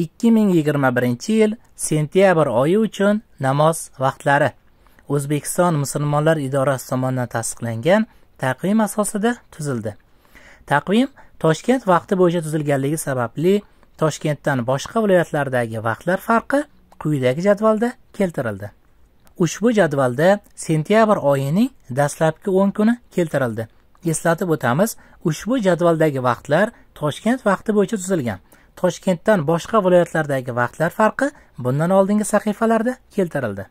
2021 yil sentyabr oyi uchun namoz vaqtlari o'zbekiston musulmonlar idorasi tomonidan tasdiqlangan taqvim asosida tuzildi taqvim toshkent vaqti bo'yicha tuzilganligi sababli toshkentdan boshqa viloyatlardagi vaqtlar farqi quyidagi jadvalda keltirildi ushbu jadvalda sentyabr oyining dastlabki 10 kuni keltirildi eslatib o'tamiz ushbu jadvaldagi vaqtlar toshkent vaqti bo'yicha tuzilgan toshkentdan boshqa viloyatlardagi vaqtlar farqi bundan oldingi sahifalarda keltirildi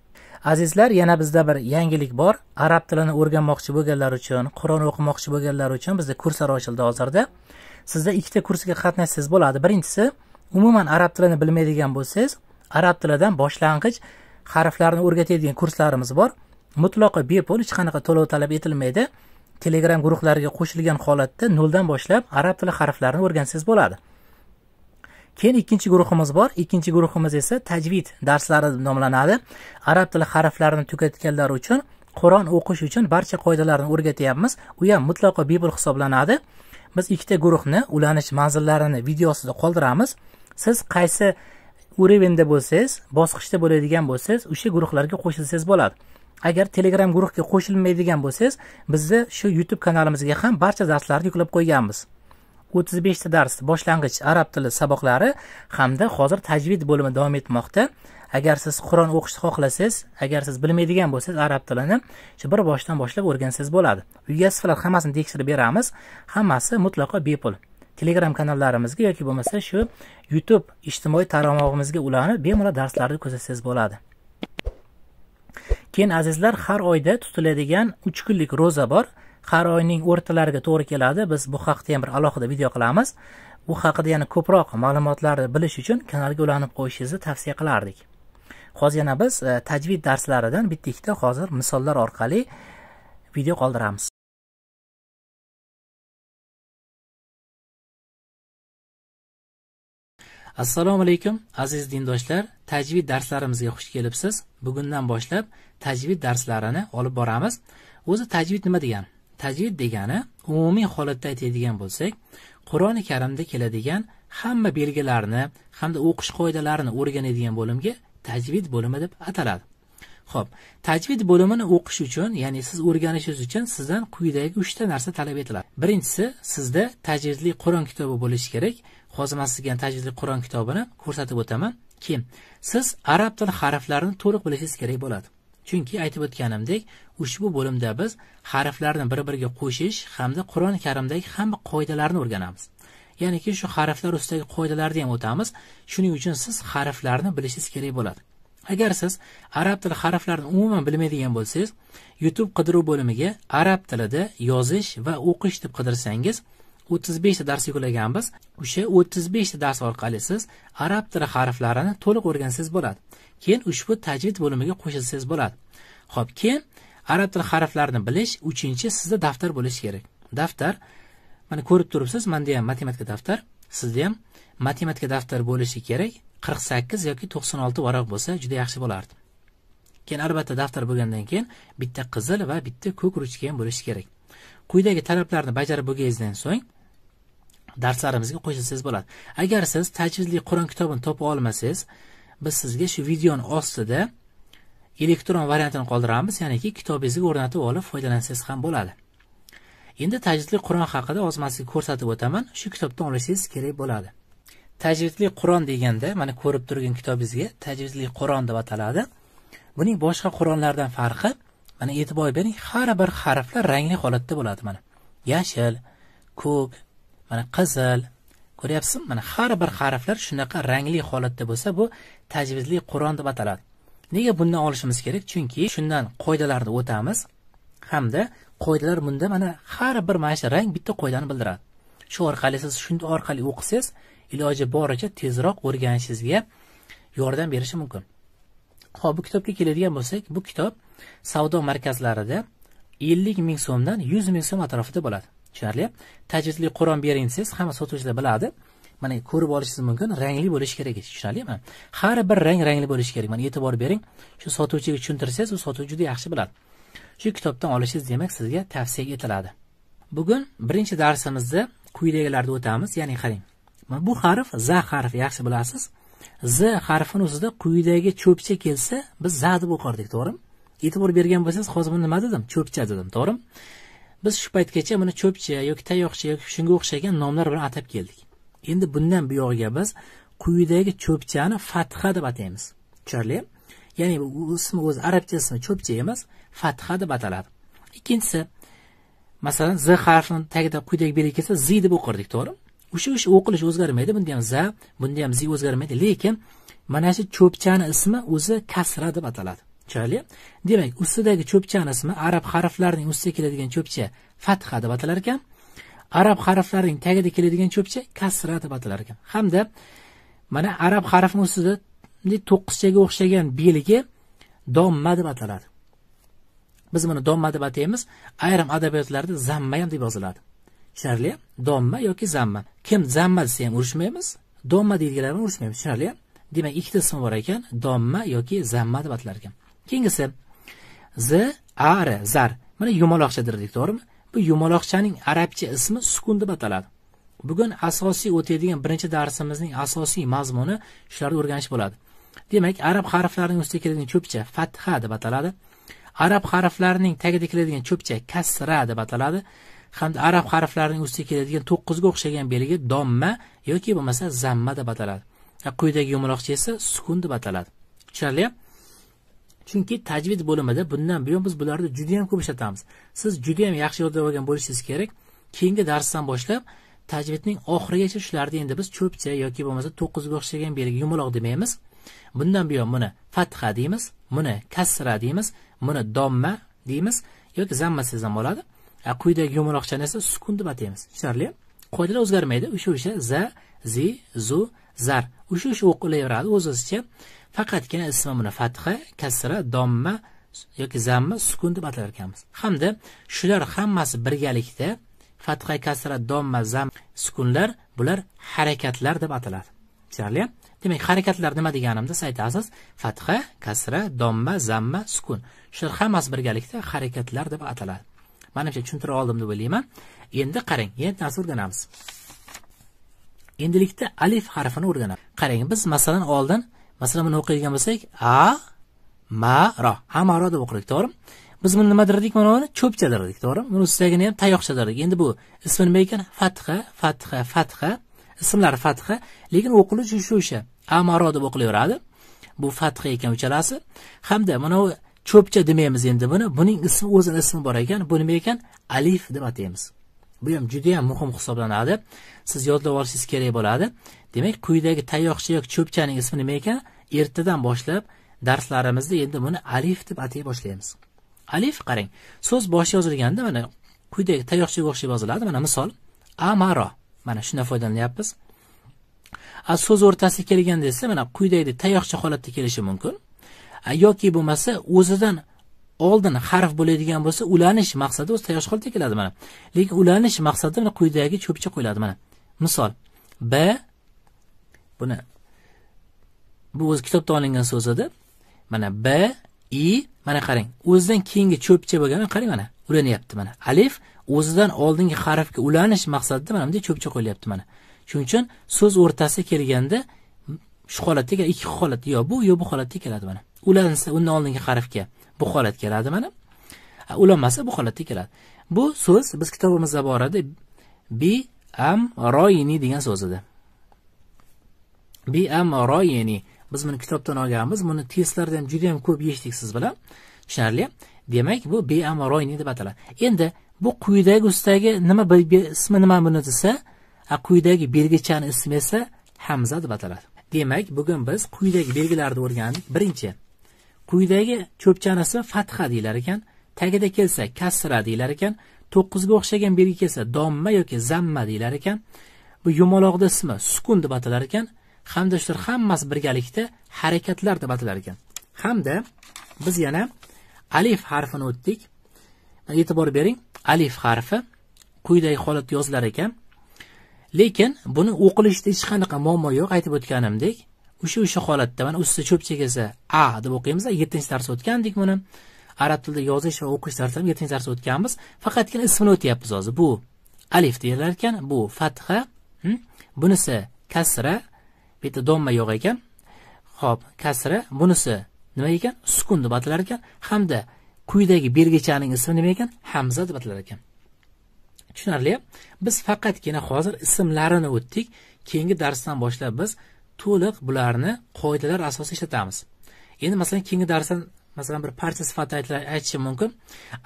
azizlar yana bizda bir yangilik bor arab tilini o'rganmoqchi bo'lganlar uchun qur'on o'qimoqchi bo'lganlar uchun bizda kurslar ochildi hozirda sizda ikkita kursga qatnashsangiz bo'ladi birinchisi umuman arab tilini bilmaydigan bo'lsangiz arab tilidan boshlang'ich harflarni o'rgatadigan kurslarimiz bor mutlaqo bepul hech qanaqa to'lov talab etilmaydi telegram guruhlariga qo'shilgan holatda noldan boshlab arab tili harflarini o'rgansangiz bo'ladi keyin ikkinchi guruhimiz bor ikkinchi guruhimiz esa tajvid darslari deb nomlanadi arab tili harflarini tugatganlar uchun qur'on o'qish uchun barcha qoidalarni o'rgatyapmiz u ham mutlaqo bepul hisoblanadi biz ikkita guruhni ulanish manzillarini videosida qoldiramiz siz qaysi urevenda bo'lsangiz bosqichda bo'ladigan bo'lsangiz o'sha guruhlarga qo'shilsangiz bo'ladi agar telegram guruhga qo'shilmaydigan bo'lsangiz bizni shu youtube kanalimizga ham barcha darslarni yuklab qo'yganmiz o'ttiz beshta dars boshlang'ich arab tili saboqlari hamda hozir tajvid bo'limi davom etmoqda agar siz qur'on o'qishni xohlasangiz agar siz bilmaydigan bo'lsangiz arab tilini shu bir boshdan boshlab o'rgansangiz bo'ladi uyga sifatlar hammasini tekshirib beramiz hammasi mutlaqo bepul telegram kanallarimizga yoki bo'lmasa shu youtube ijtimoiy tarmog'imizga ulanib bemalol darslarni kuzatsangiz bo'ladi keyin azizlar har oyda tutiladigan uch kunlik ro'za bor har oyning o'rtalariga to'g'ri keladi biz bu haqida ham bir alohida video qilamiz bu haqida yana ko'proq ma'lumotlarni bilish uchun kanalga ulanib qo'yishingizni tavsiya qilardik hozir yana biz e, tajvid darslaridan bitta ikkita hozir misollar orqali video qoldiramiz assalomu alaykum aziz dindoshlar tajvid darslarimizga xush kelibsiz bugundan boshlab tajvid darslarini olib boramiz o'zi tajvid nima degani tajvid degani umumiy holatda aytadigan bo'lsak qur'oni karimda keladigan hamma belgilarni hamda o'qish qoidalarini o'rganadigan bo'limga tajvid bo'limi deb ataladi ho'p tajvid bo'limini o'qish uchun ya'ni siz o'rganishingiz uchun sizdan quyidagi uchta narsa talab etiladi birinchisi sizda tajvidli qur'on kitobi bo'lishi kerak hozir man sizga tajvidli qur'on kitobini ko'rsatib o'taman keyin siz arab tili harflarini to'liq bilishingiz kerak bo'ladi chunki aytib o'tganimdek ushbu bo'limda biz harflarni bir biriga qo'shish hamda qur'oni karimdagi hamma qoidalarni o'rganamiz ya'niki shu harflar ustidagi qoidalarni ham o'tamiz shuning uchun siz harflarni bilishingiz kerak bo'ladi agar siz arab tili harflarini umuman bilmaydigan bo'lsangiz youtube qidiruv bo'limiga arab tilida yozish va o'qish deb qidirsangiz o'ttiz beshta dars yuklaganmiz o'sha o'ttiz beshta dars orqali siz arab tili harflarini to'liq o'rgansangiz bo'ladi keyin ushbu tajvid bo'limiga qo'shilsangiz bo'ladi ho'p keyin arab tili harflarini bilish uchinchi sizda daftar bo'lishi kerak daftar mana ko'rib turibsiz manda ham matematika daftar sizda ham matematika daftar bo'lishi kerak qirq sakkiz yoki to'qson olti varaq bo'lsa juda yaxshi bo'lardi keyin albatta daftar bo'lgandan keyin bitta qizil va bitta ko'k ruchka ham bo'lishi kerak quyidagi talablarni bajarib bo'lganingizdan so'ng darslarimizga qo'shilsangiz bo'ladi agar siz tajvidli qur'on kitobini topa olmasangiz biz sizga shu videoni ostida elektron variantini qoldiramiz ya'niki kitobingizga o'rnatib olib foydalansangiz ham bo'ladi endi tajvidli qur'on haqida ozmasiga man sizga ko'rsatib o'taman shu kitobdan olishingiz kerak bo'ladi tajvidli qur'on deganda mana ko'rib turgan kitobingizga tajvidli qur'on deb ataladi buning boshqa qur'onlardan farqi mana e'tibor bering har bir harflar rangli holatda bo'ladi mana yashil ko'k mana qizil ko'ryapsizmi mana har bir harflar shunaqa rangli holatda bo'lsa bu tajvizli qur'on deb ataladi nega bundan olishimiz kerak chunki shundan qoidalarni o'tamiz hamda qoidalar bunda mana har bir mana shu rang bitta qoidani bildiradi shu orqali siz shunda orqali o'qisangiz iloji boricha tezroq o'rganishingizga yordam berishi mumkin ho'p bu kitobga keladigan bo'lsak bu kitob savdo markazlarida ellik ming so'mdan yuz ming so'm atrofida bo'ladi tushunarli tajvidli qur'on bering desangiz hamma sotuvchilar biladi mana ko'rib olishingiz mumkin rangli bo'lishi kerak tushunarlimi har bir rang rangli bo'lishi kerak mana e'tibor bering shu sotuvchiga tushuntirsangiz u sotuvchi juda yaxshi biladi shu kitobdan olishingiz demak sizga tavsiya etiladi bugun birinchi darsimizni quyidagilarda o'tamiz ya'ni qarang mana bu harf za harfi yaxshi bilasiz z harfini o'zida quyidagi cho'pcha kelsa biz za deb o'qirdik to'g'rimi e'tibor bergan bo'lsangiz hozir nima dedim cho'pcha dedim to'g'rimi biz shu paytgacha mana cho'pcha yoki tayoqcha yoki shunga o'xshagan nomlar bilan atab keldik endi bundan buyog'iga biz quyidagi cho'pchani fatha deb ataymiz tushunarli ya'ni bu ismi o'zi arabcha ismi cho'pcha emas fatha deb ataladi ikkinchisi masalan z harfini tagida quyidagi belgi kelsa zi deb o'qirdik to'g'rimi o'sha o'sha o'qilish o'zgarmaydi bunda ham za bunda ham zi o'zgarmaydi lekin mana shu cho'pchani ismi o'zi kasra deb ataladi chiroyli demak ustidagi cho'pcha ismi arab harflarining ustiga keladigan cho'pcha fatha deb atalar ekan arab harflarining tagida keladigan cho'pcha kasra deb atalar ekan hamda mana arab harfini ustida to'qqizchaga o'xshagan belgi domma deb ataladi biz buni domma deb ataymiz ayrim adabiyotlarda zamma ham deb yoziladi tushunarli domma yoki zamma kim zamma desa ham urushmaymiz domma deydiganlar bilan urushmaymiz tushunarli demak ikkita ismi bor ekan domma yoki zamma deb atalar ekan keyingisi z r zar mana yumaloqcha dedik to'g'rimi bu yumaloqchaning arabcha ismi sukun deb ataladi bugun asosiy o'tadigan birinchi darsimizning asosiy mazmuni shularni o'rganish bo'ladi demak arab harflarining ustiga keladigan cho'pcha fatha deb ataladi arab harflarining tagida keladigan cho'pcha kasra deb ataladi hamda arab harflarining ustiga keladigan to'qqizga o'xshagan belgi domma yoki bo'lmasa zamma deb ataladi quyidagi yumaloqcha esa sukun deb ataladi tushunarli chunki tajvid bo'limida bundan buyon biz bularni judayam ko'p ishlatamiz siz judayam yaxshi yodlab olgan bo'lishingiz kerak keyingi darsdan boshlab tajvidning oxirigacha shularni endi biz cho'pcha yoki bo'lmasa to'qqizga o'xshagan belgi yumaloq demaymiz bundan buyon buni fatha deymiz buni kasra deymiz buni domma deymiz yoki zamma siz ham bo'ladi quyidagi yumaloqchani esa sukun deb ataymiz tushunarli qoidalar o'zgarmaydi o'sha o'sha za zi zu zar o'sha o'sha o'qilaveradi o'z o'zicha faqatgina ismi buni fatha kasra domma yoki zamma sukun deb atalar ekanmiz hamda shular hammasi birgalikda fatha kasra domma zam sukunlar bular harakatlar deb ataladi tushunarli demak harakatlar nima deganimda siz aytasiz fatha kasra domma zamma sukun shular hammasi birgalikda harakatlar deb ataladi manimcha tushuntira oldim deb o'ylayman endi qarang yana narsa o'rganamiz endilikda alif harfini o'rganamiz qarang biz masalan oldin masalan buni o'qiydigan bo'lsak a ma ro hamaro deb o'qidik to'g'rimi biz buni nima dedik mana buni cho'pcha dedik to'g'rimi buni ustidagini ham tayoqcha dedik endi bu ismi nima ekan fatha fatha fatha ismlari fatha lekin o'qilishi o'sha o'sha amaro deb o'qilaveradi bu fatha ekan uchalasi hamda mana bu cho'pcha demaymiz endi buni buning ismi o'zini ismi bor ekan bu nima ekan alif deb ataymiz bu ham juda yam muhim hisoblanadi siz yodlab olishingiz kerak bo'ladi demak quyidagi tayoqcha yoki cho'pchaning ismi nima ekan ertadan boshlab darslarimizda endi buni alif deb atay boshlaymiz alif qarang so'z boshi yozilganda mana quyidagi tayoqchaga o'xshab yoziladi mana misol amaro mana shundan foydalanyapmiz so'z o'rtasiga kelganda esa mana quyidagidek tayoqcha holatda kelishi mumkin yoki bo'lmasa o'zidan oldin harf bo'ladigan bo'lsa ulanish maqsadi o'zi tayyor holda keladi mana lekin ulanish maqsadi mana quyidagi cho'pcha qo'yiladi mana misol b buni bu o'zi kitobdan olingan so'z edi mana b i mana qarang o'zidan keyingi cho'pcha bo'lgan qarang mana ulanyapti mana alif o'zidan oldingi harfga ulanish maqsadida mana bunday cho'pcha qo'yilyapti mana shuning uchun so'z o'rtasi kelganda shu holatda ikki holatda yo bu yo bu holatda keladi mana ulansa undan oldingi harfga bu holat keladi mana ulanmasa bu holatda keladi bu so'z biz kitobimizda bor edi bi am royini degan so'z edi bi am royini biz buni kitobdan olganmiz buni testlarda ham juda yam ko'p eshitdik siz bilan tushunarli demak bu bi am royini deb ataladi endi bu quyidagi ustidagi nima ismi nima buni desa quyidagi belgichani ismi esa hamza deb ataladi demak bugun biz quyidagi belgilarni o'rgandik birinchi quyidagi cho'pchanasi fatha deyilar ekan tagida kelsa kasra deyilar ekan to'qqizga o'xshagan belgi kelsa domma yoki zamma deyilar ekan bu yumaloqni ismi sukun deb atalar ekan hamda shular hammasi birgalikda harakatlar deb atalar ekan hamda biz yana alif harfini o'tdik e'tibor bering alif harfi quyidagi holatda yozilar ekan lekin buni o'qilishda hech qanaqa muammo yo'q aytib o'tganimdek o'sha o'sha holatda mana ustida cho'pchak esa a deb o'qiymiz yettinchi darsda o'tgandik buni arab tilida yozish va o'qish darslarini yettinchi darsda o'tganmiz faqatgina ismini o'tyapmiz hozir bu alif deyilar ekan bu fatha hmm? bunisi kasra bu yerda domma yo'q ekan ho'p kasra bunisi nima ekan sukun deb atalar ekan hamda quyidagi belgichaning ismi nima ekan hamza deb atalar ekan tushunarli biz faqatgina hozir ismlarini o'tdik keyingi darsdan boshlab biz to'liq bularni qoidalar asosida ishlatamiz endi masalan keyingi darsdan masalan bir parcha sifatida aytishim mumkin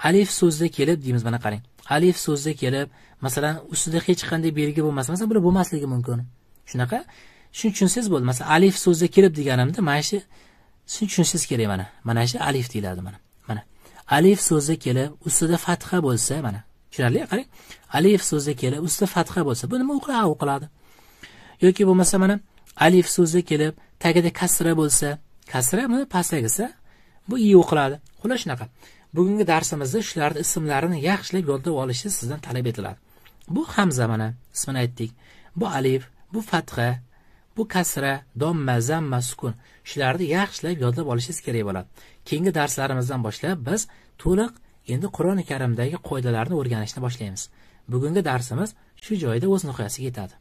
alif so'zida kelib deymiz mana qarang alif so'zida kelib masalan ustida hech qanday belgi bo'lmasa masalan bular bo'lmasligi mumkin shunaqa shuni tushunsangiz bo'ldi masalan alif so'zida kelib deganimda mana shu shuni tushunishingiz kerak mana mana shu alif deyiladi mana mana alif so'zida kelib ustida fatha bo'lsa mana tushunarli qarang alif so'zida kelib ustida fatha bo'lsa bu nima o'qiladi yoki bo'lmasa mana alif so'zi kelib tagida kasra bo'lsa kasrami pastagisi bu i o'qiladi xullas shunaqa bugungi darsimizda shularni ismlarini yaxshilab yodlab olishingiz sizdan talab etiladi bu hamza mana ismini aytdik bu alif bu fatha bu kasra domma zamma sukun shularni yaxshilab yodlab olishingiz kerak bo'ladi keyingi darslarimizdan boshlab biz to'liq endi qur'oni karimdagi qoidalarni o'rganishni boshlaymiz bugungi darsimiz shu joyda o'z nihoyasiga yetadi